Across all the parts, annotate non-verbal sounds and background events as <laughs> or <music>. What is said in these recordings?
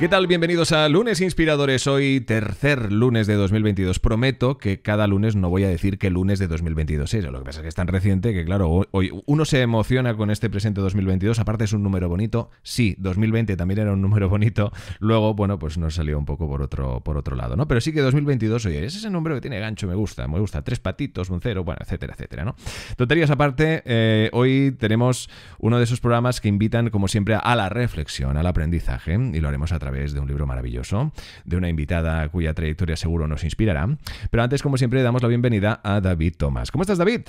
¿Qué tal? Bienvenidos a Lunes Inspiradores. Hoy tercer lunes de 2022. Prometo que cada lunes no voy a decir que lunes de 2022 es. Lo que pasa es que es tan reciente que, claro, hoy uno se emociona con este presente 2022. Aparte es un número bonito. Sí, 2020 también era un número bonito. Luego, bueno, pues nos salió un poco por otro, por otro lado, ¿no? Pero sí que 2022, oye, es ese número que tiene gancho, me gusta, me gusta. Tres patitos, un cero, bueno, etcétera, etcétera, ¿no? Tonterías aparte, eh, hoy tenemos uno de esos programas que invitan, como siempre, a la reflexión, al aprendizaje. Y lo haremos a través de un libro maravilloso, de una invitada cuya trayectoria seguro nos inspirará. Pero antes, como siempre, damos la bienvenida a David Tomás. ¿Cómo estás, David?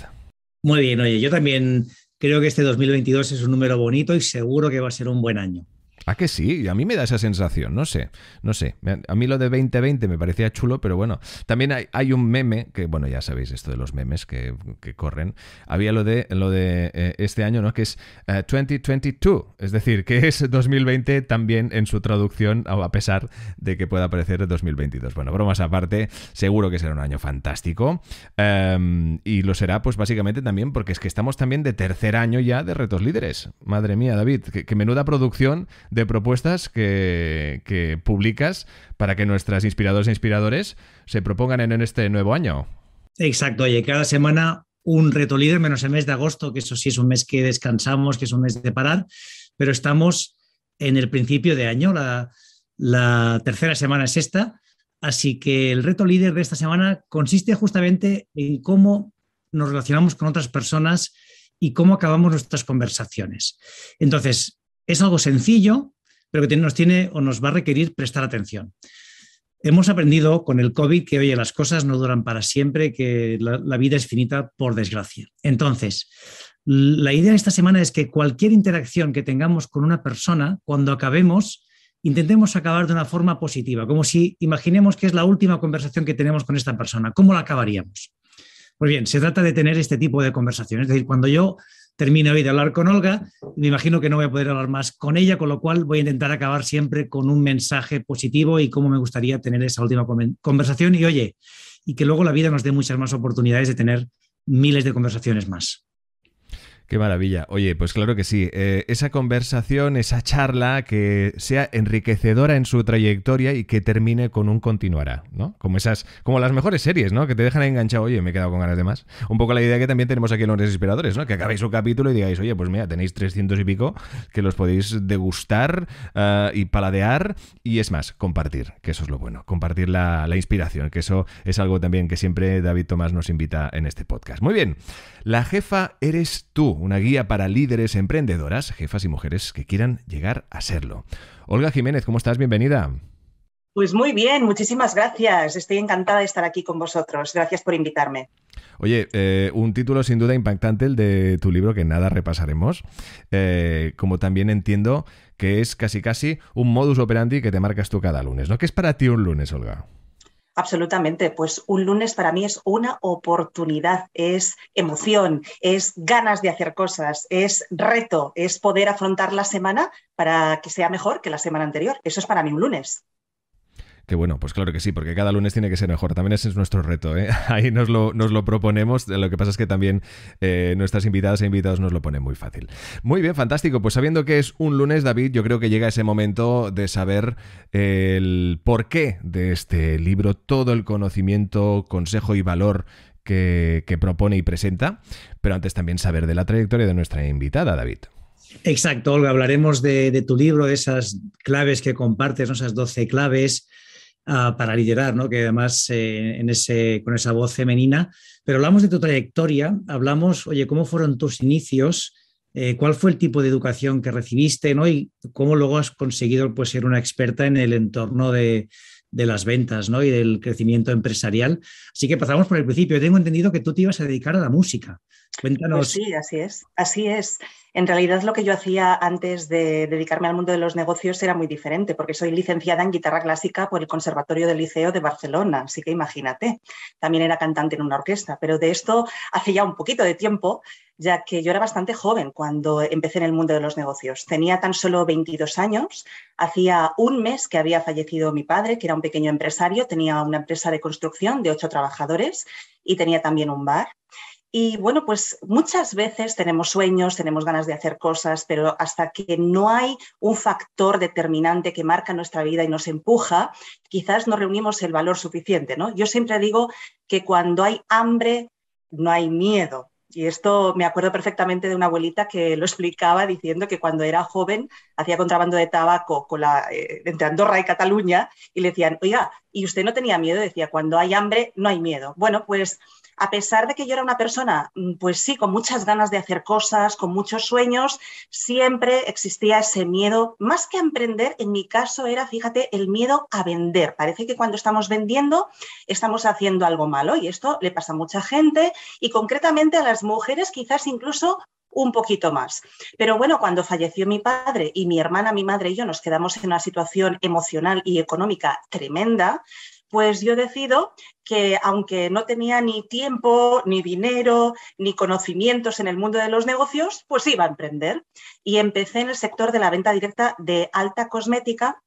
Muy bien, oye, yo también creo que este 2022 es un número bonito y seguro que va a ser un buen año. ¿A que sí? A mí me da esa sensación, no sé, no sé. A mí lo de 2020 me parecía chulo, pero bueno. También hay, un meme, que bueno, ya sabéis esto de los memes que, corren. Había lo de, lo de eh, este año, ¿no? Que es 2022, eh, es decir, que es 2020 también en su traducción, a pesar de que pueda aparecer 2022. Bueno, bromas aparte, seguro que será un año fantástico. Em, y lo será, pues básicamente también porque es que estamos también de tercer año ya de Retos Líderes. Madre mía, David, que menuda producción de propuestas que, publicas para que nuestras inspiradoras e inspiradores se propongan en, este nuevo año. Exacto, oye, cada semana un reto líder, menos el mes de agosto, que eso sí es un mes que descansamos, que es un mes de parar, pero estamos en el principio de año, la, la tercera semana es esta, así que el reto líder de esta semana consiste justamente en cómo nos relacionamos con otras personas y cómo acabamos nuestras conversaciones. Entonces, es algo sencillo, pero que nos tiene o nos va a requerir prestar atención. Hemos aprendido con el COVID que, oye, las cosas no duran para siempre, que la, vida es finita, por desgracia. Entonces, la idea de esta semana es que cualquier interacción que tengamos con una persona, cuando acabemos, intentemos acabar de una forma positiva, como si imaginemos que es la última conversación que tenemos con esta persona. ¿Cómo la acabaríamos? Pues bien, se trata de tener este tipo de conversaciones. Es decir, cuando yo Termino hoy de hablar con Olga. Me imagino que no voy a poder hablar más con ella, con lo cual voy a intentar acabar siempre con un mensaje positivo y cómo me gustaría tener esa última conversación. Y oye, y que luego la vida nos dé muchas más oportunidades de tener miles de conversaciones más. Qué maravilla. Oye, pues claro que sí. Eh, esa conversación, esa charla que sea enriquecedora en su trayectoria y que termine con un continuará, ¿no? Como esas, como las mejores series, ¿no? Que te dejan enganchado, oye, me he quedado con ganas de más. Un poco la idea que también tenemos aquí en los desesperadores, ¿no? Que acabéis un capítulo y digáis, oye, pues mira, tenéis 300 y pico que los podéis degustar eh, y paladear y es más, compartir, que eso es lo bueno, compartir la, la inspiración, que eso es algo también que siempre David Tomás nos invita en este podcast. Muy bien, la jefa eres tú una guía para líderes, emprendedoras, jefas y mujeres que quieran llegar a serlo. Olga Jiménez, ¿cómo estás? Bienvenida. Pues muy bien, muchísimas gracias. Estoy encantada de estar aquí con vosotros. Gracias por invitarme. Oye, eh, un título sin duda impactante el de tu libro que nada repasaremos, eh, como también entiendo que es casi casi un modus operandi que te marcas tú cada lunes, ¿no? ¿Qué es para ti un lunes, Olga? Absolutamente, pues un lunes para mí es una oportunidad, es emoción, es ganas de hacer cosas, es reto, es poder afrontar la semana para que sea mejor que la semana anterior. Eso es para mí un lunes que bueno, pues claro que sí, porque cada lunes tiene que ser mejor. También ese es nuestro reto. ¿eh? <laughs> Ahí nos lo, nos lo proponemos. Lo que pasa es que también eh, nuestras invitadas e invitados nos lo ponen muy fácil. Muy bien, fantástico. Pues sabiendo que es un lunes, David, yo creo que llega ese momento de saber eh, el porqué de este libro, todo el conocimiento, consejo y valor que, propone y presenta, pero antes también saber de la trayectoria de nuestra invitada, David. Exacto, Olga, hablaremos de, tu libro, de esas claves que compartes, esas 12 claves, Ah, para liderar, ¿no? que además eh, en ese, con esa voz femenina. Pero hablamos de tu trayectoria, hablamos, oye, ¿cómo fueron tus inicios? Eh, ¿Cuál fue el tipo de educación que recibiste ¿no? y cómo luego has conseguido pues, ser una experta en el entorno de, las ventas ¿no? y del crecimiento empresarial. Así que pasamos por el principio. Tengo entendido que tú te ibas a dedicar a la música. Pues Cuéntanos. sí, así es. Así es. En realidad lo que yo hacía antes de dedicarme al mundo de los negocios era muy diferente, porque soy licenciada en guitarra clásica por el Conservatorio del Liceo de Barcelona, así que imagínate, también era cantante en una orquesta, pero de esto hace ya un poquito de tiempo, ya que yo era bastante joven cuando empecé en el mundo de los negocios. Tenía tan solo 22 años, hacía un mes que había fallecido mi padre, que era un pequeño empresario, tenía una empresa de construcción de ocho trabajadores y tenía también un bar. Y bueno, pues muchas veces tenemos sueños, tenemos ganas de hacer cosas, pero hasta que no hay un factor determinante que marca nuestra vida y nos empuja, quizás no reunimos el valor suficiente, ¿no? Yo siempre digo que cuando hay hambre no hay miedo. Y esto me acuerdo perfectamente de una abuelita que lo <laughs> explicaba diciendo que cuando era joven hacía contrabando de tabaco eh, entre Andorra y Cataluña y le decían, oiga, ¿y usted no tenía miedo? Decía, cuando hay hambre no hay miedo. Bueno, pues a pesar de que yo era una persona, mm, pues sí, con muchas ganas de hacer cosas, con muchos sueños, siempre existía ese miedo, más que emprender, en mi caso era, fíjate, el miedo a vender. Parece que cuando estamos vendiendo estamos haciendo algo malo y esto le pasa a mucha gente y concretamente a las mujeres quizás incluso un poquito más. Pero bueno, cuando falleció mi padre y mi hermana, mi madre y yo nos quedamos en una situación emocional y económica tremenda, pues yo decido que aunque no tenía ni tiempo, ni dinero, ni conocimientos en el mundo de los negocios, pues iba a emprender. Y empecé en el sector de la venta directa de alta cosmética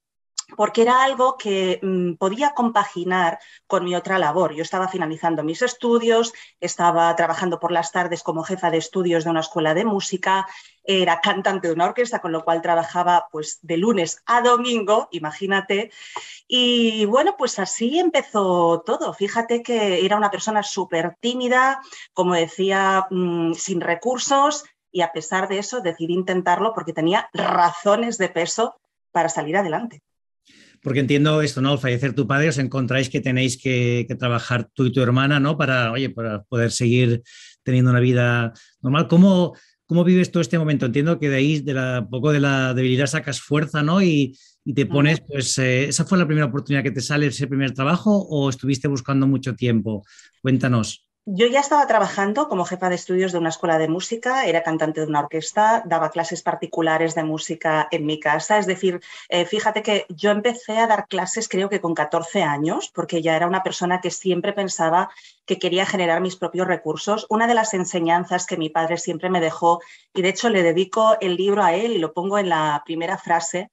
porque era algo que mm, podía compaginar con mi otra labor. Yo estaba finalizando mis estudios, estaba trabajando por las tardes como jefa de estudios de una escuela de música, era cantante de una orquesta, con lo cual trabajaba pues de lunes a domingo, imagínate. Y bueno, pues así empezó todo. Fíjate que era una persona súper tímida, como decía, mm, sin recursos, y a pesar de eso decidí intentarlo porque tenía razones de peso para salir adelante. Porque entiendo esto, ¿no? Al fallecer tu padre os encontráis que tenéis que, trabajar tú y tu hermana, ¿no? Para, oye, para poder seguir teniendo una vida normal. ¿Cómo, ¿Cómo vives tú este momento? Entiendo que de ahí, de la, poco de la debilidad, sacas fuerza, ¿no? Y, te pones, pues, eh, ¿esa fue la primera oportunidad que te sale ese primer trabajo o estuviste buscando mucho tiempo? Cuéntanos. Yo ya estaba trabajando como jefa de estudios de una escuela de música, era cantante de una orquesta, daba clases particulares de música en mi casa. Es decir, eh, fíjate que yo empecé a dar clases creo que con 14 años, porque ya era una persona que siempre pensaba que quería generar mis propios recursos. Una de las enseñanzas que mi padre siempre me dejó, y de hecho le dedico el libro a él y lo pongo en la primera frase,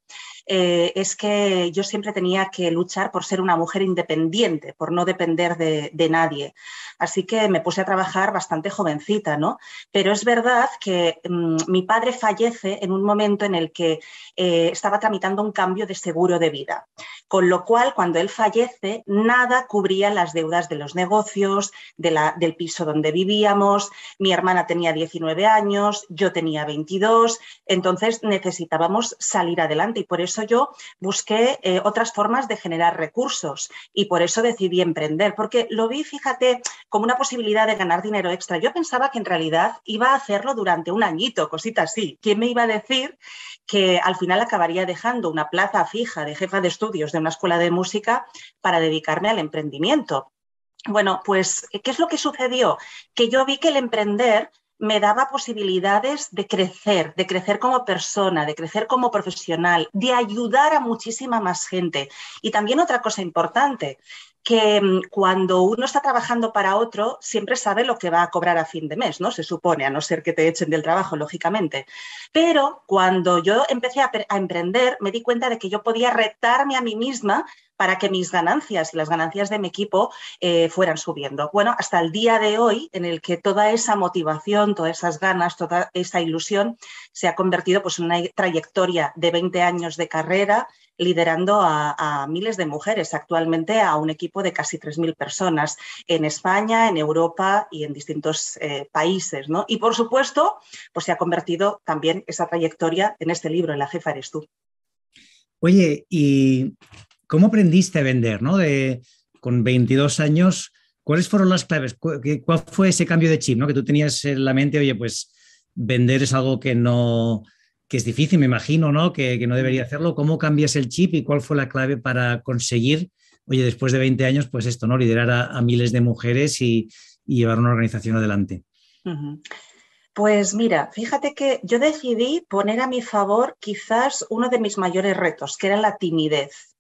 eh, es que yo siempre tenía que luchar por ser una mujer independiente, por no depender de, nadie. Así que me puse a trabajar bastante jovencita, ¿no? Pero es verdad que mm, mi padre fallece en un momento en el que eh, estaba tramitando un cambio de seguro de vida, con lo cual cuando él fallece, nada cubría las deudas de los negocios, del piso donde vivíamos, mi hermana tenía 19 años, yo tenía 22, entonces necesitábamos salir adelante y por eso yo busqué eh, otras formas de generar recursos y por eso decidí emprender, porque lo vi, fíjate, como una posibilidad de ganar dinero extra. Yo pensaba que en realidad iba a hacerlo durante un añito, cosita así. ¿Quién me iba a decir que al final acabaría dejando una plaza fija de jefa de estudios de una escuela de música para dedicarme al emprendimiento? Bueno, pues, ¿qué es lo que sucedió? Que yo vi que el emprender me daba posibilidades de crecer, de crecer como persona, de crecer como profesional, de ayudar a muchísima más gente. Y también otra cosa importante, que mm, cuando uno está trabajando para otro, siempre sabe lo que va a cobrar a fin de mes, ¿no? Se supone, a no ser que te echen del trabajo, lógicamente. Pero cuando yo empecé a, emprender, me di cuenta de que yo podía retarme a mí misma para que mis ganancias y las ganancias de mi equipo eh, fueran subiendo. Bueno, hasta el día de hoy, en el que toda esa motivación, todas esas ganas, toda esa ilusión se ha convertido pues, en una trayectoria de 20 años de carrera liderando a, miles de mujeres, actualmente a un equipo de casi 3.000 personas en España, en Europa y en distintos eh, países. Y por supuesto, pues se ha convertido también esa trayectoria en este libro, en La jefa eres tú. Oye, y ¿Cómo aprendiste a vender, De, con 22 años, ¿cuáles fueron las claves? ¿Cuál fue ese cambio de chip, Que tú tenías en la mente, oye, pues vender es algo que no, es difícil, me imagino, ¿no? Que, no debería hacerlo. ¿Cómo cambias el chip y cuál fue la clave para conseguir, oye, después de 20 años, pues esto, ¿no? Liderar a, miles de mujeres y, llevar una organización adelante. Pues mira, fíjate que yo decidí poner a mi favor quizás uno de mis mayores retos, que era la timidez.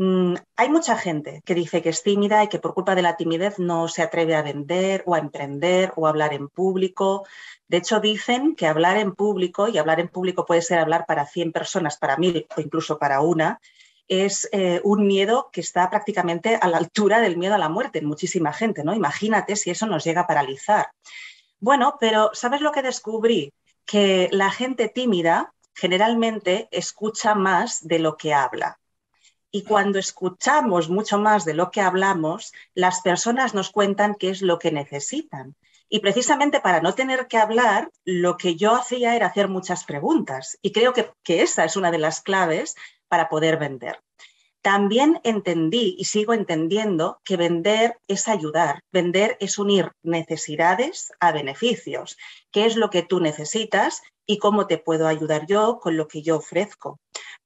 Mm, hay mucha gente que dice que es tímida y que por culpa de la timidez no se atreve a vender o a emprender o a hablar en público. De hecho, dicen que hablar en público, y hablar en público puede ser hablar para 100 personas, para mil o incluso para una, es eh, un miedo que está prácticamente a la altura del miedo a la muerte en muchísima gente, ¿no? Imagínate si eso nos llega a paralizar. Bueno, pero ¿sabes lo que descubrí? Que la gente tímida generalmente escucha más de lo que habla. Y cuando escuchamos mucho más de lo que hablamos, las personas nos cuentan qué es lo que necesitan. Y precisamente para no tener que hablar, lo que yo hacía era hacer muchas preguntas. Y creo que, que esa es una de las claves para poder vender. También entendí y sigo entendiendo que vender es ayudar, vender es unir necesidades a beneficios, qué es lo que tú necesitas y cómo te puedo ayudar yo con lo que yo ofrezco.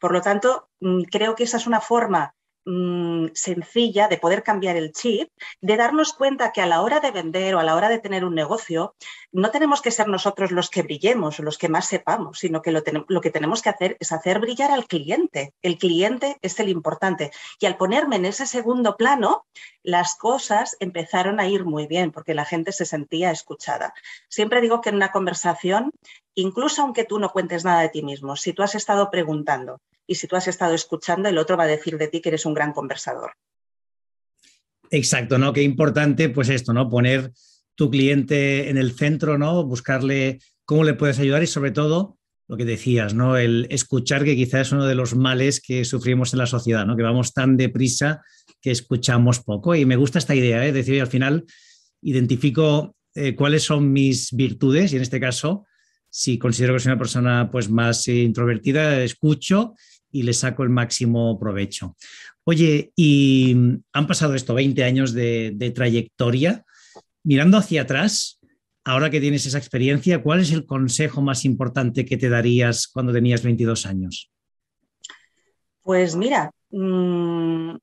Por lo tanto, mm, creo que esa es una forma mm, sencilla de poder cambiar el chip, de darnos cuenta que a la hora de vender o a la hora de tener un negocio, no tenemos que ser nosotros los que brillemos o los que más sepamos, sino que lo que tenemos que hacer es hacer brillar al cliente. El cliente es el importante. Y al ponerme en ese segundo plano, las cosas empezaron a ir muy bien porque la gente se sentía escuchada. Siempre digo que en una conversación, incluso aunque tú no cuentes nada de ti mismo, si tú has estado preguntando, y si tú has estado escuchando, el otro va a decir de ti que eres un gran conversador. Exacto, ¿no? Qué importante, pues esto, ¿no? Poner tu cliente en el centro, ¿no? Buscarle cómo le puedes ayudar y sobre todo lo que decías, ¿no? El escuchar, que quizás es uno de los males que sufrimos en la sociedad, ¿no? Que vamos tan deprisa que escuchamos poco. Y me gusta esta idea, ¿eh? Es decir, al final identifico eh, cuáles son mis virtudes y en este caso, si considero que soy una persona pues, más introvertida, escucho y le saco el máximo provecho. Oye, y mm, han pasado estos 20 años de, trayectoria. Mirando hacia atrás, ahora que tienes esa experiencia, ¿cuál es el consejo más importante que te darías cuando tenías 22 años? Pues mira, mm,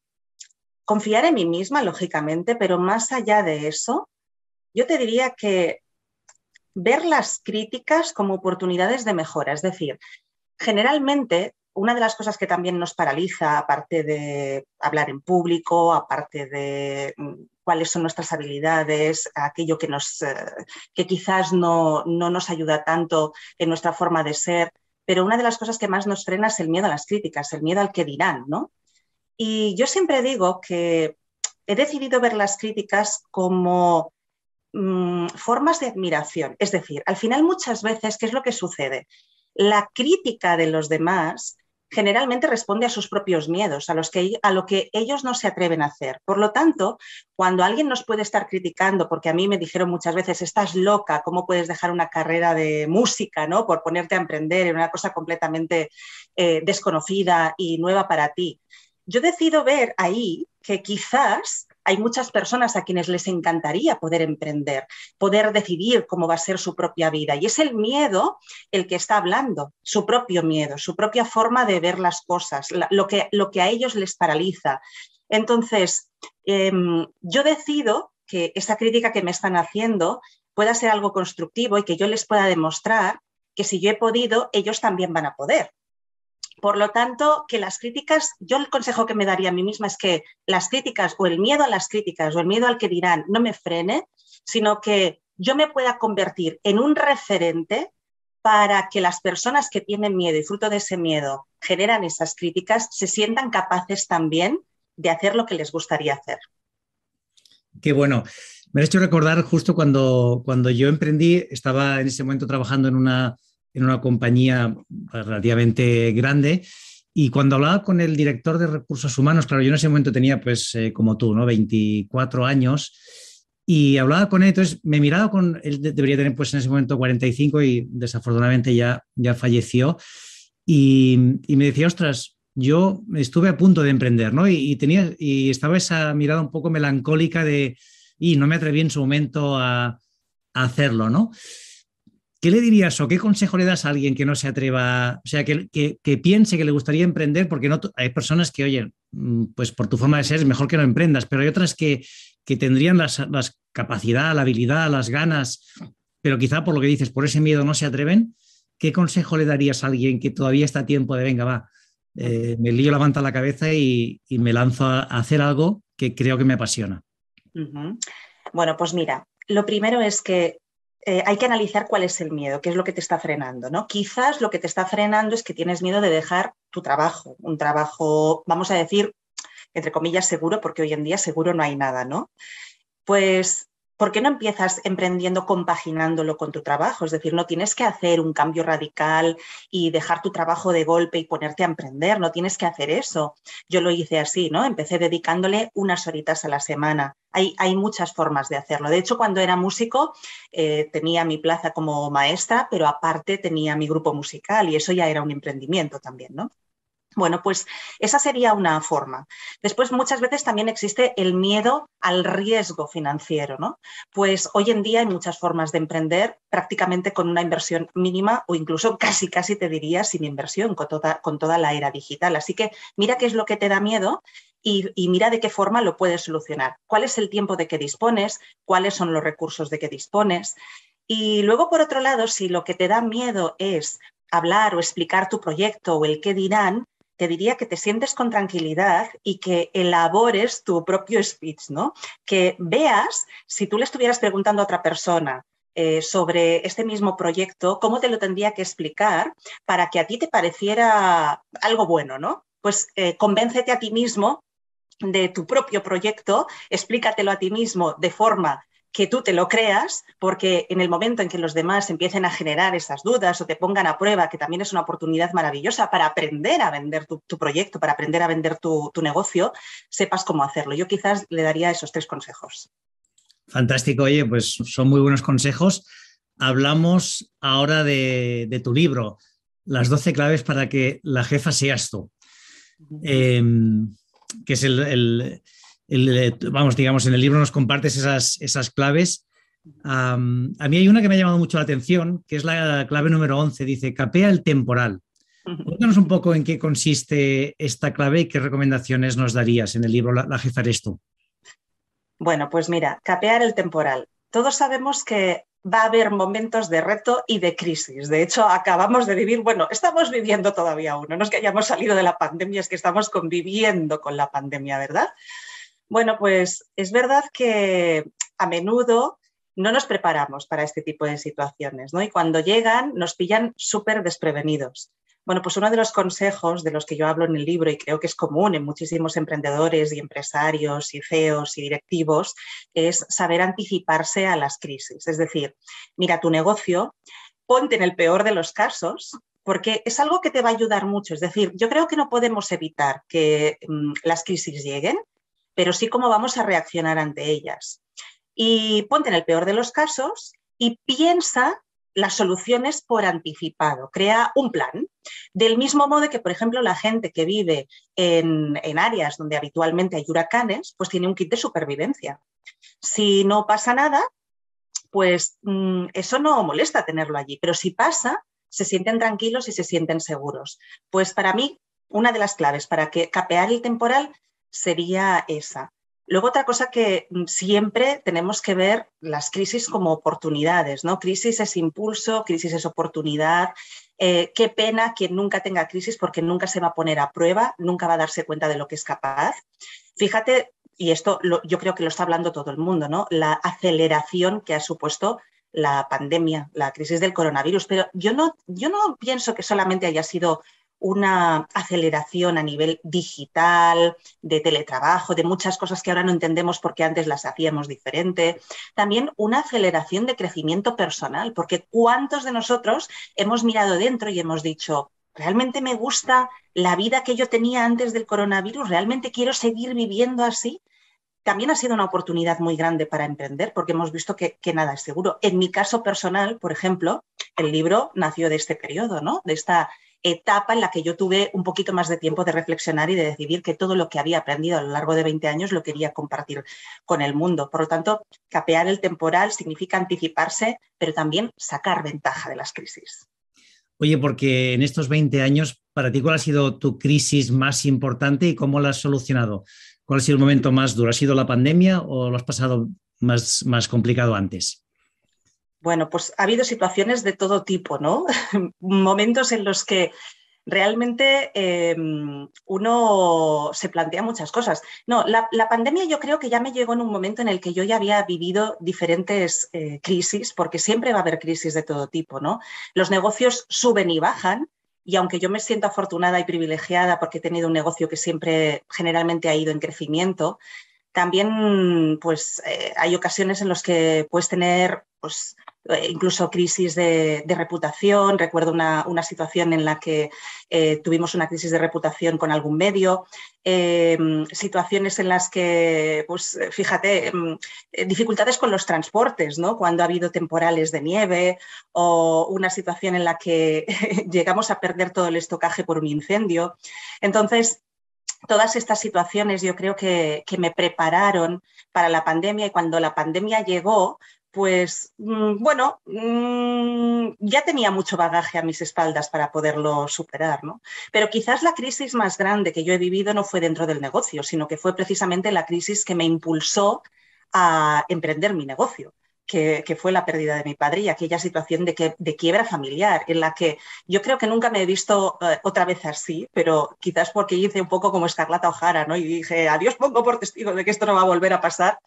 confiar en mí misma, lógicamente, pero más allá de eso, yo te diría que ver las críticas como oportunidades de mejora. Es decir, generalmente una de las cosas que también nos paraliza, aparte de hablar en público, aparte de mm, cuáles son nuestras habilidades, aquello que, nos, eh, quizás no, nos ayuda tanto en nuestra forma de ser, pero una de las cosas que más nos frena es el miedo a las críticas, el miedo al que dirán, ¿no? Y yo siempre digo que he decidido ver las críticas como mm, formas de admiración. Es decir, al final muchas veces, ¿qué es lo que sucede? La crítica de los demás generalmente responde a sus propios miedos, a, los que, a lo que ellos no se atreven a hacer. Por lo tanto, cuando alguien nos puede estar criticando, porque a mí me dijeron muchas veces, estás loca, ¿cómo puedes dejar una carrera de música ¿no? por ponerte a emprender en una cosa completamente eh, desconocida y nueva para ti? Yo decido ver ahí que quizás hay muchas personas a quienes les encantaría poder emprender, poder decidir cómo va a ser su propia vida. Y es el miedo el que está hablando, su propio miedo, su propia forma de ver las cosas, lo que, lo que a ellos les paraliza. Entonces, em, yo decido que esa crítica que me están haciendo pueda ser algo constructivo y que yo les pueda demostrar que si yo he podido, ellos también van a poder. Por lo tanto, que las críticas, yo el consejo que me daría a mí misma es que las críticas o el miedo a las críticas o el miedo al que dirán no me frene, sino que yo me pueda convertir en un referente para que las personas que tienen miedo y fruto de ese miedo generan esas críticas, se sientan capaces también de hacer lo que les gustaría hacer. Qué bueno. Me ha hecho recordar justo cuando, cuando yo emprendí, estaba en ese momento trabajando en una en una compañía relativamente grande. Y cuando hablaba con el director de recursos humanos, claro, yo en ese momento tenía, pues, eh, como tú, ¿no? 24 años. Y hablaba con él, entonces me miraba con, él debería tener, pues, en ese momento 45 y desafortunadamente ya, ya falleció. Y, y me decía, ostras, yo estuve a punto de emprender, ¿no? Y, tenía, y estaba esa mirada un poco melancólica de, y no me atreví en su momento a, a hacerlo, ¿no? ¿Qué le dirías o qué consejo le das a alguien que no se atreva, o sea, que, que, piense que le gustaría emprender? Porque no hay personas que, oye, mm, pues por tu forma de ser es mejor que no emprendas, pero hay otras que, tendrían las, capacidad, la habilidad, las ganas, pero quizá por lo que dices, por ese miedo no se atreven. ¿Qué consejo le darías a alguien que todavía está a tiempo de, venga, va, eh, me lío, a la cabeza y, me lanzo a hacer algo que creo que me apasiona? Bueno, pues mira, lo primero es que eh, hay que analizar cuál es el miedo, qué es lo que te está frenando, ¿no? Quizás lo que te está frenando es que tienes miedo de dejar tu trabajo, un trabajo, vamos a decir, entre comillas, seguro, porque hoy en día seguro no hay nada, ¿no? Pues ¿por qué no empiezas emprendiendo compaginándolo con tu trabajo? Es decir, no tienes que hacer un cambio radical y dejar tu trabajo de golpe y ponerte a emprender, no tienes que hacer eso. Yo lo hice así, ¿no? Empecé dedicándole unas horitas a la semana. Hay, muchas formas de hacerlo. De hecho, cuando era músico eh, tenía mi plaza como maestra, pero aparte tenía mi grupo musical y eso ya era un emprendimiento también, ¿no? Bueno, pues esa sería una forma. Después, muchas veces también existe el miedo al riesgo financiero, ¿no? Pues hoy en día hay muchas formas de emprender prácticamente con una inversión mínima o incluso <laughs> casi, casi te diría sin inversión con toda, la era digital. Así que mira qué es lo que te da miedo y, y, mira de qué forma lo puedes solucionar. ¿Cuál es el tiempo de que dispones? ¿Cuáles son los recursos de que dispones? Y luego, por otro lado, si lo que te da miedo es hablar o explicar tu proyecto o el qué dirán, te diría que te sientes con tranquilidad y que elabores tu propio speech, ¿no? Que veas, si tú le estuvieras preguntando a otra persona, eh, sobre este mismo proyecto, cómo te lo tendría que explicar para que a ti te pareciera algo bueno, ¿no? Pues eh, convéncete a ti mismo de tu propio proyecto, explícatelo a ti mismo de forma que tú te lo creas, porque en el momento en que los demás empiecen a generar esas dudas o te pongan a prueba, que también es una oportunidad maravillosa para aprender a vender tu, proyecto, para aprender a vender tu, negocio, sepas cómo hacerlo. Yo quizás le daría esos tres consejos. Fantástico, oye, pues son muy buenos consejos. Hablamos ahora de, tu libro, Las 12 claves para que la jefa seas tú, em, que es el eh, vamos, digamos, en el libro nos compartes esas, esas claves. a mí hay una que me ha llamado mucho la atención, que es la clave número 11, dice, capea el temporal. Cuéntanos un poco en qué consiste esta clave y qué recomendaciones nos darías en el libro La, la tú. Bueno, pues mira, capear el temporal. Todos sabemos que va a haber momentos de reto y de crisis. De hecho, acabamos de vivir, bueno, estamos viviendo todavía uno, no es que hayamos salido de la pandemia, es que estamos conviviendo con la pandemia, ¿verdad? Bueno, pues es verdad que a menudo no nos preparamos para este tipo de situaciones, ¿no? Y cuando llegan nos pillan súper desprevenidos. Bueno, pues uno de los consejos de los que yo hablo en el libro y creo que es común en muchísimos emprendedores y empresarios y CEOs y directivos es saber anticiparse a las crisis. Es decir, mira tu negocio, ponte en el peor de los casos, porque es algo que te va a ayudar mucho. Es decir, yo creo que no podemos evitar que mm, las crisis lleguen, pero sí cómo vamos a reaccionar ante ellas. Y ponte en el peor de los casos y piensa las soluciones por anticipado, crea un plan. Del mismo modo que, por ejemplo, la gente que vive en, áreas donde habitualmente hay huracanes, pues tiene un kit de supervivencia. Si no pasa nada, pues mm, eso no molesta tenerlo allí, pero si pasa, se sienten tranquilos y se sienten seguros. Pues para mí, una de las claves para que capear el temporal sería esa. Luego otra cosa que mm, siempre tenemos que ver las crisis como oportunidades, ¿no? Crisis es impulso, crisis es oportunidad. Eh, qué pena quien nunca tenga crisis porque nunca se va a poner a prueba, nunca va a darse cuenta de lo que es capaz. Fíjate, y esto yo creo que lo está hablando todo el mundo, ¿no? La aceleración que ha supuesto la pandemia, la crisis del coronavirus. Pero yo no, yo no pienso que solamente haya sido una aceleración a nivel digital, de teletrabajo, de muchas cosas que ahora no entendemos porque antes las hacíamos diferente. También una aceleración de crecimiento personal, porque ¿cuántos de nosotros hemos mirado dentro y hemos dicho, realmente me gusta la vida que yo tenía antes del coronavirus, realmente quiero seguir viviendo así? También ha sido una oportunidad muy grande para emprender porque hemos visto que, nada es seguro. En mi caso personal, por ejemplo, el libro nació de este periodo, ¿no? De esta etapa en la que yo tuve un poquito más de tiempo de reflexionar y de decidir que todo lo que había aprendido a lo largo de 20 años lo quería compartir con el mundo. Por lo tanto, capear el temporal significa anticiparse, pero también sacar ventaja de las crisis. Oye, porque en estos 20 años, para ti, ¿cuál ha sido tu crisis más importante y cómo la has solucionado? ¿Cuál ha sido el momento más duro? ¿Ha sido la pandemia o lo has pasado más, más complicado antes? Bueno, pues ha habido situaciones de todo tipo, ¿no? <laughs> Momentos en los que realmente em, uno se plantea muchas cosas. No, la, pandemia yo creo que ya me llegó en un momento en el que yo ya había vivido diferentes eh, crisis, porque siempre va a haber crisis de todo tipo, ¿no? Los negocios suben y bajan. Y aunque yo me siento afortunada y privilegiada porque he tenido un negocio que siempre generalmente ha ido en crecimiento, también pues eh, hay ocasiones en las que puedes tener pues, eh, incluso crisis de, reputación. Recuerdo una, situación en la que eh, tuvimos una crisis de reputación con algún medio, em, situaciones en las que, pues fíjate, em, eh, dificultades con los transportes, ¿no? cuando ha habido temporales de nieve o una situación en la que <laughs> llegamos a perder todo el estocaje por un incendio. Entonces, todas estas situaciones yo creo que, me prepararon para la pandemia y cuando la pandemia llegó, pues mm, bueno, mm, ya tenía mucho bagaje a mis espaldas para poderlo superar, ¿no? Pero quizás la crisis más grande que yo he vivido no fue dentro del negocio, sino que fue precisamente la crisis que me impulsó a emprender mi negocio que, fue la pérdida de mi padre y aquella situación de, que, de quiebra familiar, en la que yo creo que nunca me he visto eh, otra vez así, pero quizás porque hice un poco como Escarlata Ojara, ¿no? Y dije, adiós pongo por testigo de que esto no va a volver a pasar,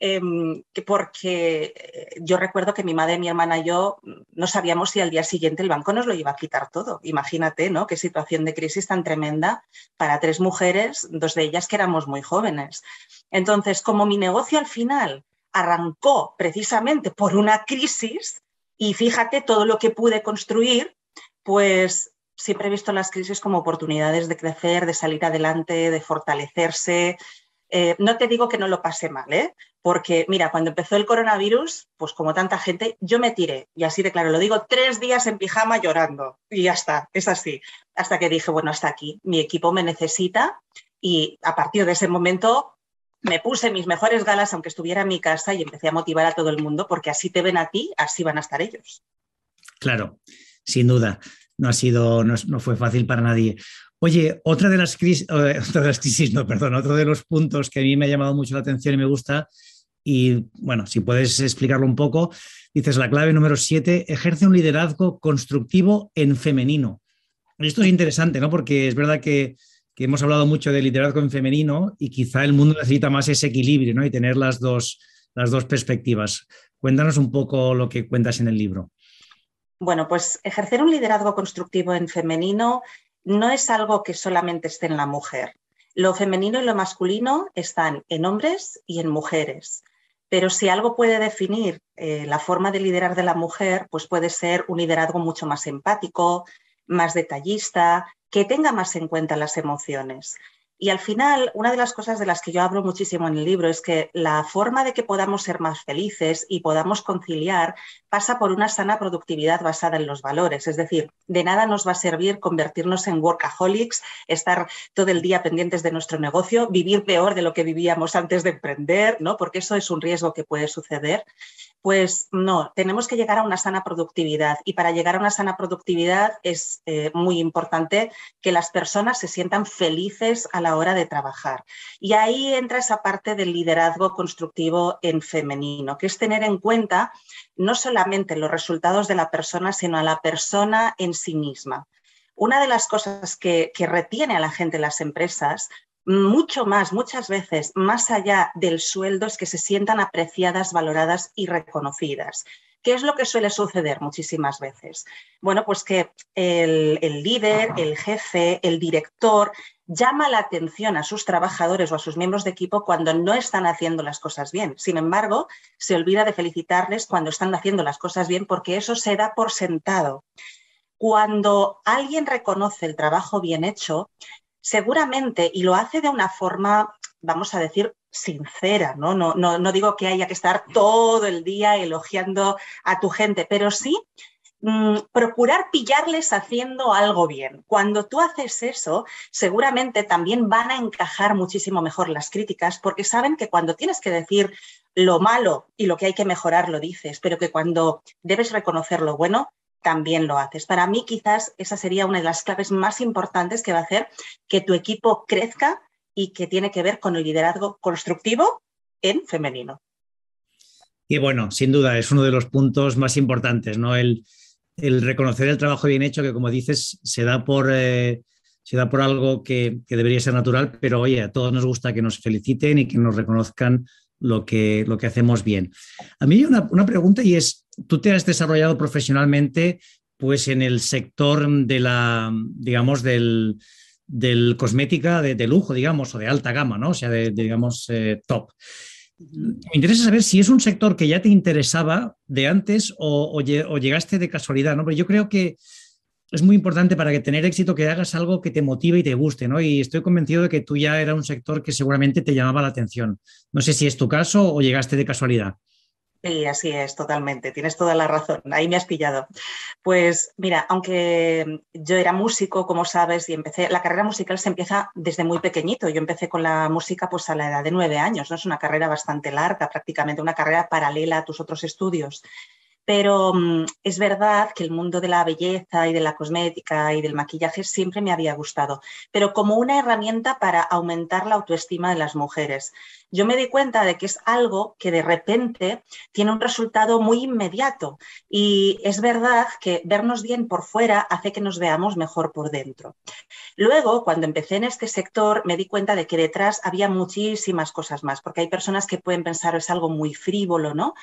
em, porque eh, yo recuerdo que mi madre, mi hermana y yo no sabíamos si al día siguiente el banco nos lo iba a quitar todo. Imagínate, ¿no? Qué situación de crisis tan tremenda para tres mujeres, dos de ellas que éramos muy jóvenes. Entonces, como mi negocio al final arrancó precisamente por una crisis y fíjate todo lo que pude construir, pues siempre he visto las crisis como oportunidades de crecer, de salir adelante, de fortalecerse. Eh, no te digo que no lo pasé mal, ¿eh? porque mira, cuando empezó el coronavirus, pues como tanta gente, yo me tiré, y así de claro, lo digo, tres días en pijama llorando, y ya está, es así. Hasta que dije, bueno, hasta aquí, mi equipo me necesita, y a partir de ese momento me puse mis mejores galas aunque estuviera en mi casa y empecé a motivar a todo el mundo porque así te ven a ti, así van a estar ellos. Claro, sin duda. No ha sido, no, fue fácil para nadie. Oye, otra de las crisis, eh, <laughs> otra las crisis, no, perdón, otro de los puntos que a mí me ha llamado mucho la atención y me gusta, y bueno, si puedes explicarlo un poco, dices la clave número siete, ejerce un liderazgo constructivo en femenino. Esto es interesante, ¿no? Porque es verdad que que hemos hablado mucho de liderazgo en femenino y quizá el mundo necesita más ese equilibrio ¿no? y tener las dos, perspectivas. Cuéntanos un poco lo que cuentas en el libro. Bueno, pues ejercer un liderazgo constructivo en femenino no es algo que solamente esté en la mujer. Lo femenino y lo masculino están en hombres y en mujeres. Pero si algo puede definir eh, la forma de liderar de la mujer, pues puede ser un liderazgo mucho más empático, más detallista, que tenga más en cuenta las emociones. Y al final, una de las cosas de las que yo hablo muchísimo en el libro es que la forma de que podamos ser más felices y podamos conciliar pasa por una sana productividad basada en los valores. Es decir, de nada nos va a servir convertirnos en workaholics, estar todo el día pendientes de nuestro negocio, vivir peor de lo que vivíamos antes de emprender, ¿no? Porque eso es un riesgo que puede suceder. Pues no, tenemos que llegar a una sana productividad y para llegar a una sana productividad es eh, muy importante que las personas se sientan felices a la hora de trabajar. Y ahí entra esa parte del liderazgo constructivo en femenino, que es tener en cuenta no solamente los resultados de la persona, sino a la persona en sí misma una de las cosas que, que, retiene a la gente en las empresas mucho más, muchas veces, más allá del sueldo, es que se sientan apreciadas, valoradas y reconocidas. ¿Qué es lo que suele suceder muchísimas veces? Bueno, pues que el, líder, el jefe, el director llama la atención a sus trabajadores o a sus miembros de equipo cuando no están haciendo las cosas bien. Sin embargo, se olvida de felicitarles cuando están haciendo las cosas bien porque eso se da por sentado. Cuando alguien reconoce el trabajo bien hecho, seguramente, y lo hace de una forma, vamos a decir, sincera, ¿no? No, no, digo que haya que estar todo el día elogiando a tu gente, pero sí mm, procurar pillarles haciendo algo bien. Cuando tú haces eso, seguramente también van a encajar muchísimo mejor las críticas porque saben que cuando tienes que decir lo malo y lo que hay que mejorar lo dices, pero que cuando debes reconocer lo bueno, también lo haces. Para mí quizás esa sería una de las claves más importantes que va a hacer que tu equipo crezca y que tiene que ver con el liderazgo constructivo en femenino. Y bueno, sin duda es uno de los puntos más importantes, ¿no? El, reconocer el trabajo bien hecho, que como dices, se da por, eh, da por algo que, que, debería ser natural, pero oye, a todos nos gusta que nos feliciten y que nos reconozcan lo que, lo que hacemos bien. A mí hay una, pregunta y es, tú te has desarrollado profesionalmente pues en el sector de la, digamos, del, del cosmética de, lujo, digamos, o de alta gama, ¿no? O sea, de, digamos, eh, top. Me interesa saber si es un sector que ya te interesaba de antes o, o llegaste de casualidad, ¿no? Pero yo creo que es muy importante para que tener éxito que hagas algo que te motive y te guste, ¿no? Y estoy convencido de que tú ya era un sector que seguramente te llamaba la atención. No sé si es tu caso o llegaste de casualidad. Sí, así es, totalmente. Tienes toda la razón. Ahí me has pillado. Pues mira, aunque yo era músico, como sabes, y empecé, la carrera musical se empieza desde muy pequeñito. Yo empecé con la música pues a la edad de nueve años, ¿no? Es una carrera bastante larga, prácticamente una carrera paralela a tus otros estudios pero mm, es verdad que el mundo de la belleza y de la cosmética y del maquillaje siempre me había gustado, pero como una herramienta para aumentar la autoestima de las mujeres. Yo me di cuenta de que es algo que de repente tiene un resultado muy inmediato y es verdad que vernos bien por fuera hace que nos veamos mejor por dentro. Luego, cuando empecé en este sector, me di cuenta de que detrás había muchísimas cosas más, porque hay personas que pueden pensar es algo muy frívolo, ¿no?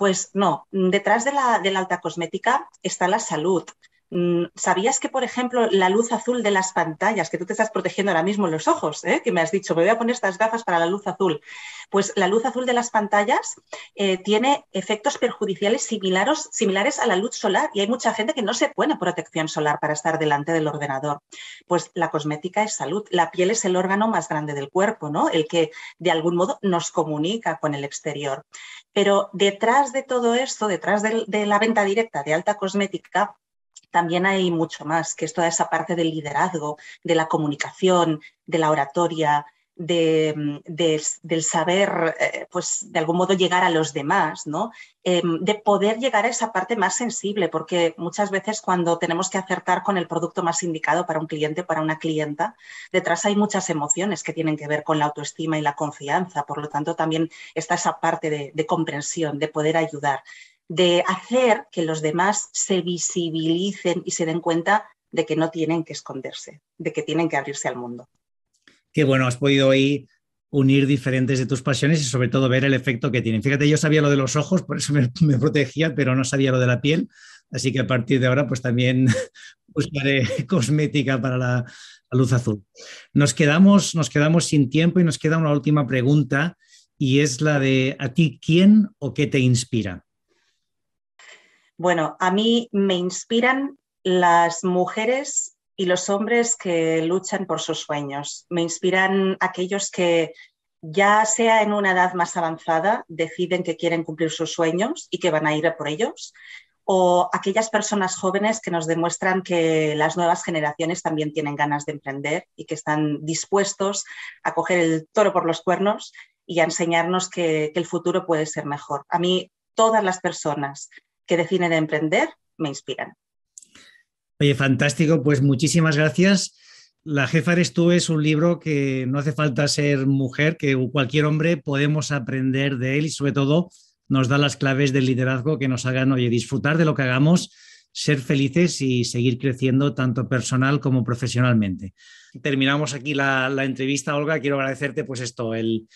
Pues no, detrás de la, alta cosmética está la salud, Mm, ¿Sabías que, por ejemplo, la luz azul de las pantallas, que tú te estás protegiendo ahora mismo en los ojos, eh, que me has dicho, me voy a poner estas gafas para la luz azul? Pues la luz azul de las pantallas eh, tiene efectos perjudiciales similares, a la luz solar y hay mucha gente que no se pone protección solar para estar delante del ordenador. Pues la cosmética es salud, la piel es el órgano más grande del cuerpo, ¿no? El que de algún modo nos comunica con el exterior. Pero detrás de todo esto, detrás de la venta directa de alta cosmética, también hay mucho más, que es toda esa parte del liderazgo, de la comunicación, de la oratoria, de, mm, del saber, eh, pues de algún modo llegar a los demás, ¿no? Em, de poder llegar a esa parte más sensible, porque muchas veces cuando tenemos que acertar con el producto más indicado para un cliente, para una clienta, detrás hay muchas emociones que tienen que ver con la autoestima y la confianza, por lo tanto también está esa parte de comprensión, de poder ayudar de hacer que los demás se visibilicen y se den cuenta de que no tienen que esconderse, de que tienen que abrirse al mundo. Qué bueno, has podido ahí unir diferentes de tus pasiones y sobre todo ver el efecto que tienen. Fíjate, yo sabía lo de los ojos, por eso me, <laughs> protegía, pero no sabía lo de la piel, así que a partir de ahora pues también <laughs> buscaré <laughs> cosmética para la, la luz azul. Nos quedamos, nos quedamos sin tiempo y nos queda una última pregunta y es la de ¿a ti quién o qué te inspira? Bueno, a mí me inspiran las mujeres y los hombres que luchan por sus sueños. Me inspiran aquellos que ya sea en una edad más avanzada, deciden que quieren cumplir sus sueños y que van a ir por ellos, o aquellas personas jóvenes que nos demuestran que las nuevas generaciones también tienen ganas de emprender y que están dispuestos a coger el toro por los cuernos y a enseñarnos que, que el futuro puede ser mejor. A mí, todas las personas que define de emprender me inspiran. Oye, fantástico, pues muchísimas gracias. La jefa eres tú es un libro que no hace falta ser mujer, que cualquier hombre podemos aprender de él y sobre todo nos da las claves del liderazgo que nos hagan, oye, disfrutar de lo que hagamos, ser felices y seguir creciendo tanto personal como profesionalmente. Terminamos aquí la, entrevista, Olga. Quiero agradecerte pues esto, el,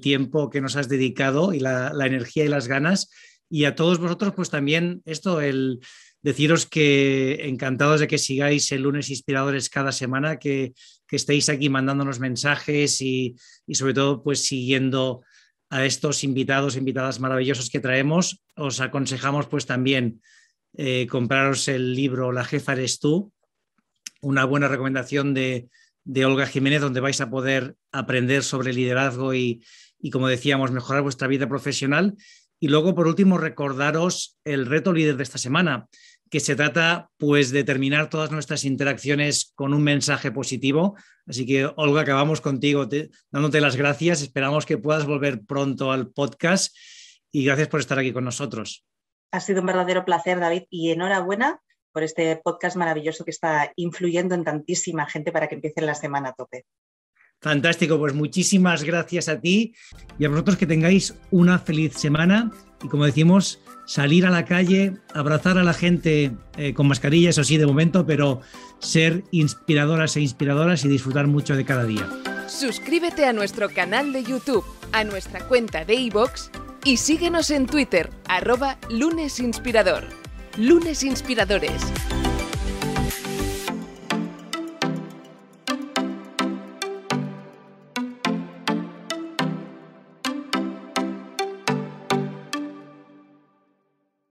tiempo que nos has dedicado y la energía y las ganas. Y a todos vosotros, pues también esto, el deciros que encantados de que sigáis el lunes inspiradores cada semana, que, estéis aquí mandándonos mensajes y, sobre todo pues siguiendo a estos invitados, invitadas maravillosos que traemos. Os aconsejamos pues también eh, compraros el libro La jefa eres tú, una buena recomendación de, de Olga Jiménez, donde vais a poder aprender sobre liderazgo y, y, como decíamos, mejorar vuestra vida profesional. Y luego, por último, recordaros el reto líder de esta semana, que se trata pues de terminar todas nuestras interacciones con un mensaje positivo. Así que, Olga, acabamos contigo dándote las gracias. Esperamos que puedas volver pronto al podcast y gracias por estar aquí con nosotros. Ha sido un verdadero placer, David, y enhorabuena por este podcast maravilloso que está influyendo en tantísima gente para que empiece la semana a tope. Fantástico, pues muchísimas gracias a ti y a vosotros que tengáis una feliz semana y como decimos, salir a la calle, abrazar a la gente eh, con mascarillas o sí, de momento, pero ser inspiradoras e inspiradoras y disfrutar mucho de cada día. Suscríbete a nuestro canal de YouTube, a nuestra cuenta de iVoox y síguenos en Twitter, arroba lunesinspirador. Lunes Inspiradores.